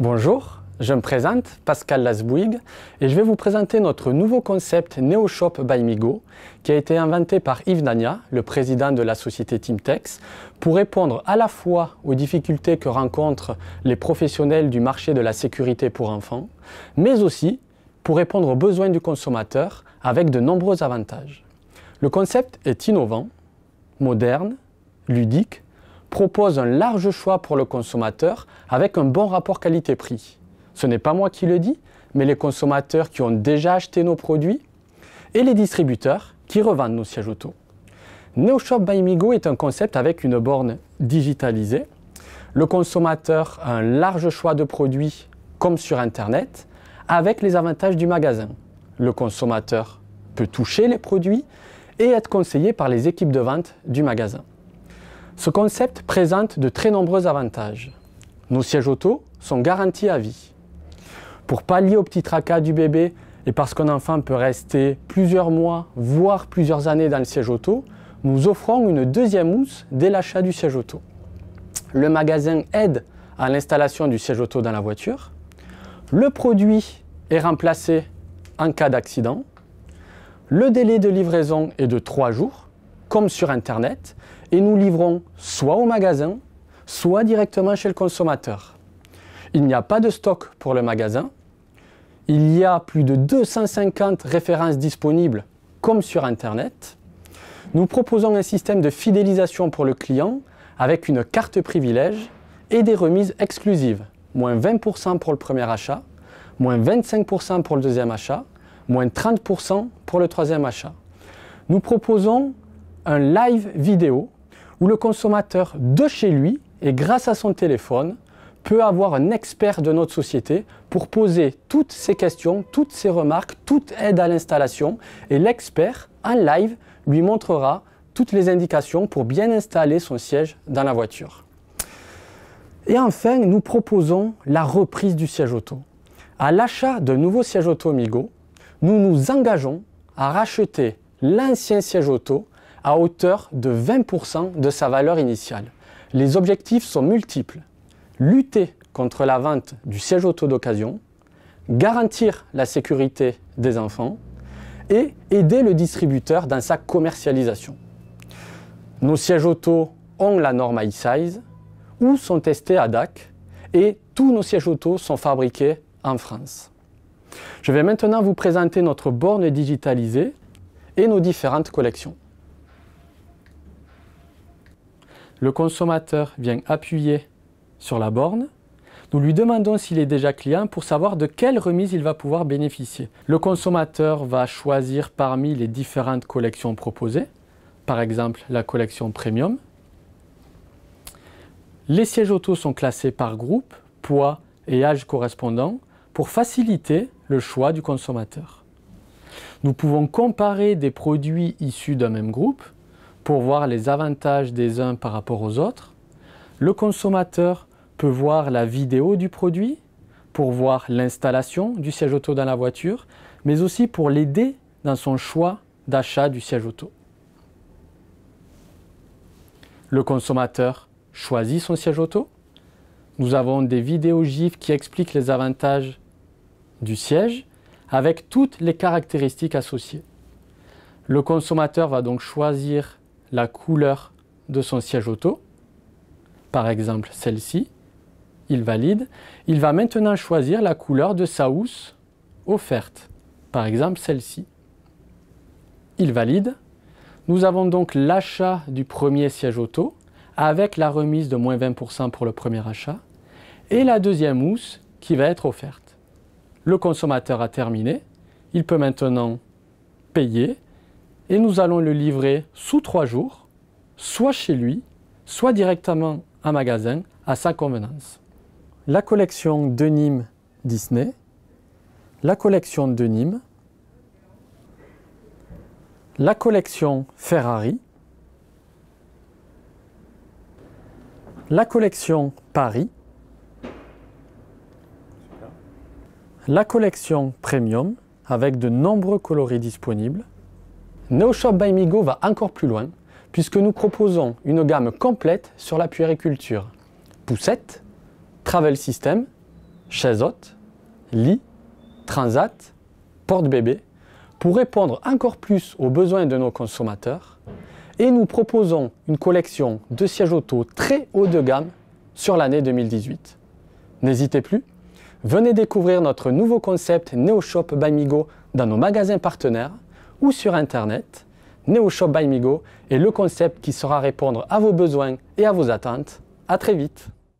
Bonjour, je me présente, Pascal Lasbouig, et je vais vous présenter notre nouveau concept NeoShop by Migo, qui a été inventé par Yves Nania, le président de la société Teamtex, pour répondre à la fois aux difficultés que rencontrent les professionnels du marché de la sécurité pour enfants, mais aussi pour répondre aux besoins du consommateur avec de nombreux avantages. Le concept est innovant, moderne, ludique propose un large choix pour le consommateur avec un bon rapport qualité-prix. Ce n'est pas moi qui le dis, mais les consommateurs qui ont déjà acheté nos produits et les distributeurs qui revendent nos sièges auto. NeoShop by Migo est un concept avec une borne digitalisée. Le consommateur a un large choix de produits comme sur Internet avec les avantages du magasin. Le consommateur peut toucher les produits et être conseillé par les équipes de vente du magasin. Ce concept présente de très nombreux avantages. Nos sièges auto sont garantis à vie. Pour pallier au petit tracas du bébé et parce qu'un enfant peut rester plusieurs mois, voire plusieurs années dans le siège auto, nous offrons une deuxième housse dès l'achat du siège auto. Le magasin aide à l'installation du siège auto dans la voiture. Le produit est remplacé en cas d'accident. Le délai de livraison est de 3 jours comme sur Internet et nous livrons soit au magasin, soit directement chez le consommateur. Il n'y a pas de stock pour le magasin. Il y a plus de 250 références disponibles comme sur Internet. Nous proposons un système de fidélisation pour le client avec une carte privilège et des remises exclusives. Moins 20% pour le premier achat, moins 25% pour le deuxième achat, moins 30% pour le troisième achat. Nous proposons un live vidéo où le consommateur de chez lui et grâce à son téléphone peut avoir un expert de notre société pour poser toutes ses questions, toutes ses remarques, toute aide à l'installation et l'expert en live lui montrera toutes les indications pour bien installer son siège dans la voiture. Et enfin, nous proposons la reprise du siège auto. À l'achat d'un nouveau siège auto Migo, nous nous engageons à racheter l'ancien siège auto à hauteur de 20% de sa valeur initiale. Les objectifs sont multiples. Lutter contre la vente du siège auto d'occasion, garantir la sécurité des enfants et aider le distributeur dans sa commercialisation. Nos sièges auto ont la norme iSize ou sont testés à DAC et tous nos sièges auto sont fabriqués en France. Je vais maintenant vous présenter notre borne digitalisée et nos différentes collections. Le consommateur vient appuyer sur la borne. Nous lui demandons s'il est déjà client pour savoir de quelle remise il va pouvoir bénéficier. Le consommateur va choisir parmi les différentes collections proposées, par exemple la collection premium. Les sièges auto sont classés par groupe, poids et âge correspondant pour faciliter le choix du consommateur. Nous pouvons comparer des produits issus d'un même groupe pour voir les avantages des uns par rapport aux autres. Le consommateur peut voir la vidéo du produit pour voir l'installation du siège auto dans la voiture, mais aussi pour l'aider dans son choix d'achat du siège auto. Le consommateur choisit son siège auto. Nous avons des vidéos GIF qui expliquent les avantages du siège avec toutes les caractéristiques associées. Le consommateur va donc choisir la couleur de son siège auto, par exemple celle-ci, il valide. Il va maintenant choisir la couleur de sa housse offerte, par exemple celle-ci. Il valide. Nous avons donc l'achat du premier siège auto avec la remise de moins 20% pour le premier achat et la deuxième housse qui va être offerte. Le consommateur a terminé. Il peut maintenant payer et nous allons le livrer sous trois jours, soit chez lui, soit directement à magasin à sa convenance. La collection de Nîmes Disney, la collection de Nîmes, la collection Ferrari, la collection Paris, la collection Premium avec de nombreux coloris disponibles, Neoshop by Migo va encore plus loin puisque nous proposons une gamme complète sur la puériculture. Poussette, travel system, chaise haute, lit, transat, porte-bébé, pour répondre encore plus aux besoins de nos consommateurs. Et nous proposons une collection de sièges auto très haut de gamme sur l'année 2018. N'hésitez plus, venez découvrir notre nouveau concept NeoShop by Migo dans nos magasins partenaires ou sur Internet, NeoShop by Migo est le concept qui saura répondre à vos besoins et à vos attentes. À très vite